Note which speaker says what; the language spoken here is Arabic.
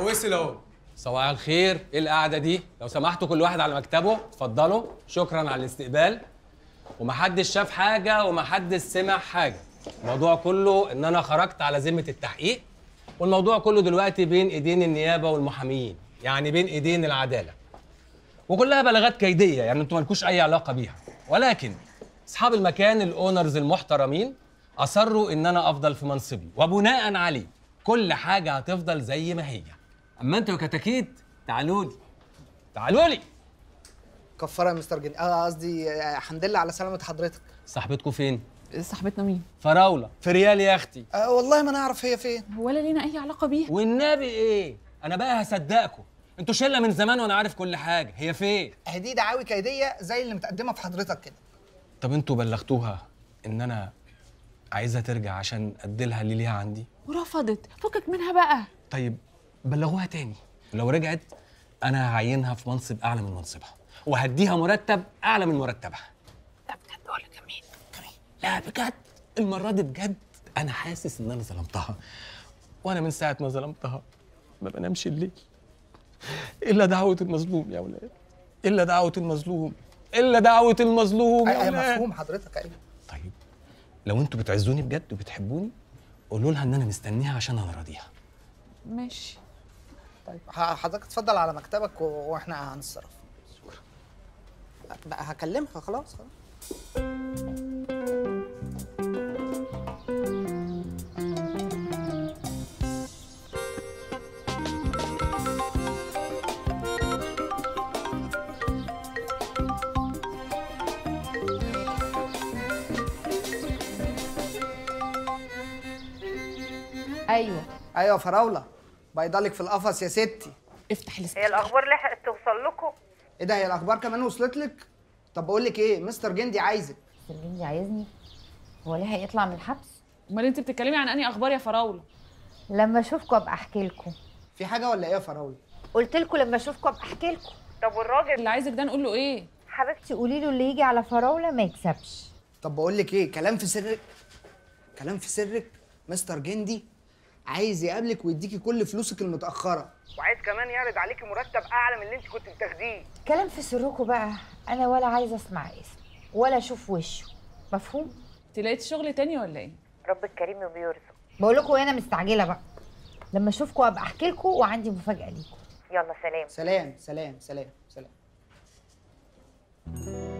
Speaker 1: وصل اهو صباح الخير ايه القعده دي لو سمحتوا كل واحد على مكتبه اتفضلوا شكرا على الاستقبال ومحدش شاف حاجه ومحدش سمع حاجه الموضوع كله ان انا خرجت على ذمه التحقيق والموضوع كله دلوقتي بين ايدين النيابه والمحاميين يعني بين ايدين العداله وكلها بلاغات كيديه يعني انتوا مالكوش اي علاقه بيها ولكن اصحاب المكان الاونرز المحترمين اصروا ان انا افضل في منصبي وبناء عليه كل حاجه هتفضل زي ما هي اما انتوا كتاكيت تعالوا لي تعالوا لي
Speaker 2: كفاره يا مستر جن اه قصدي آه، الحمد لله على سلامه حضرتك
Speaker 1: صاحبتكم فين صاحبتنا مين فراوله في ريال يا اختي أه والله ما نعرف هي فين ولا لينا اي علاقه بيها والنبي ايه انا بقى هصدقكم انتوا شله من زمان وانا عارف كل حاجه هي فين هدي دعاوي كيديه زي اللي متقدمه في حضرتك كده طب انتوا بلغتوها ان انا عايزها ترجع عشان ادي لها اللي ليها عندي ورفضت فكك منها بقى طيب بلغوها تاني لو رجعت انا هعينها في منصب اعلى من منصبها وهديها مرتب اعلى من مرتبها لا بجد ولا جميل جميل لا بجد المره دي بجد انا حاسس ان انا ظلمتها وانا من ساعه ما ظلمتها ما بنامش الليل الا دعوه المظلوم يا ولاد الا دعوه المظلوم الا دعوه المظلوم يا ولاد مفهوم حضرتك ايوه طيب لو انتوا بتعزوني بجد وبتحبوني قولوا لها ان انا مستنيها عشان انا راضيها
Speaker 2: ماشي طيب حضرتك اتفضل على مكتبك واحنا هنتصرف بقى هكلمها خلاص خلاص ايوه ايوه فراوله بيضلك في القفص يا ستي افتح لسه هي الاخبار لحقت توصل لكم ايه ده هي الاخبار كمان وصلت لك طب بقول لك ايه مستر جندي عايزك مستر جندي عايزني هو ليه هيطلع من الحبس امال انت بتتكلمي عن انهي اخبار يا فراوله لما اشوفكم ابقى احكي لكم في حاجه ولا ايه يا فراوله قلت لكم لما اشوفكم ابقى احكي لكم طب والراجل اللي عايزك ده نقول له ايه حبيبتي قولي له اللي يجي على فراوله ما يكسبش طب بقول لك ايه كلام في سرك كلام في سرك مستر جندي عايز يقابلك ويديكي كل فلوسك المتاخره وعايز كمان يعرض عليكي مرتب اعلى من اللي انت كنت بتاخديه كلام في سركم بقى انا ولا عايزه اسمع اسم ولا اشوف وشه مفهوم انت لقيتي شغل تاني ولا ايه رب الكريم وبيرزق بقول لكم انا مستعجله بقى لما اشوفكم ابقى احكي لكم وعندي مفاجاه ليكم يلا سلام سلام سلام سلام سلام